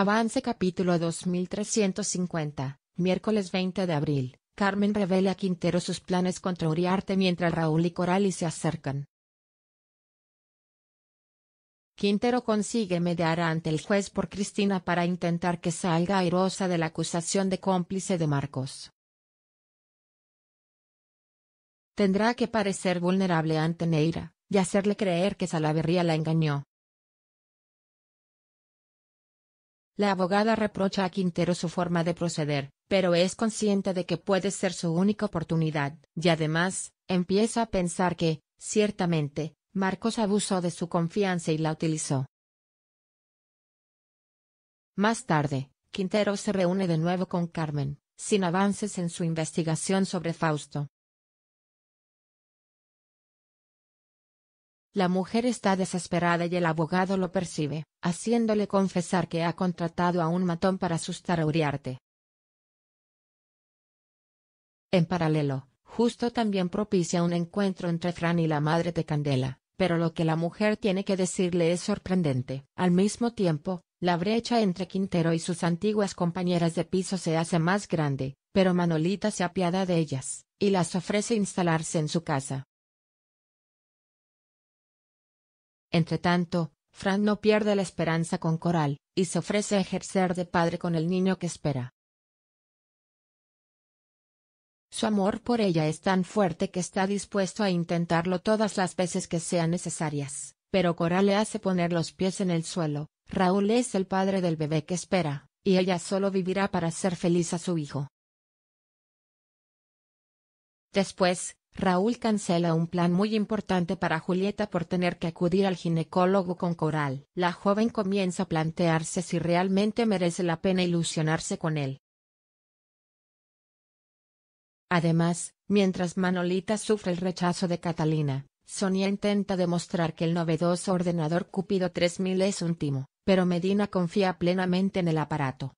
Avance capítulo 2350, miércoles 20 de abril. Carmen revela a Quintero sus planes contra Uriarte mientras Raúl y Corali se acercan. Quintero consigue mediar ante el juez por Cristina para intentar que salga airosa de la acusación de cómplice de Marcos. Tendrá que parecer vulnerable ante Neira, y hacerle creer que Salaverría la engañó. La abogada reprocha a Quintero su forma de proceder, pero es consciente de que puede ser su única oportunidad, y además, empieza a pensar que, ciertamente, Marcos abusó de su confianza y la utilizó. Más tarde, Quintero se reúne de nuevo con Carmen, sin avances en su investigación sobre Fausto. La mujer está desesperada y el abogado lo percibe, haciéndole confesar que ha contratado a un matón para asustar a Uriarte. En paralelo, Justo también propicia un encuentro entre Fran y la madre de Candela, pero lo que la mujer tiene que decirle es sorprendente. Al mismo tiempo, la brecha entre Quintero y sus antiguas compañeras de piso se hace más grande, pero Manolita se apiada de ellas, y las ofrece instalarse en su casa. tanto, Fran no pierde la esperanza con Coral, y se ofrece a ejercer de padre con el niño que espera. Su amor por ella es tan fuerte que está dispuesto a intentarlo todas las veces que sean necesarias, pero Coral le hace poner los pies en el suelo, Raúl es el padre del bebé que espera, y ella solo vivirá para ser feliz a su hijo. Después, Raúl cancela un plan muy importante para Julieta por tener que acudir al ginecólogo con Coral. La joven comienza a plantearse si realmente merece la pena ilusionarse con él. Además, mientras Manolita sufre el rechazo de Catalina, Sonia intenta demostrar que el novedoso ordenador Cupido 3000 es un timo, pero Medina confía plenamente en el aparato.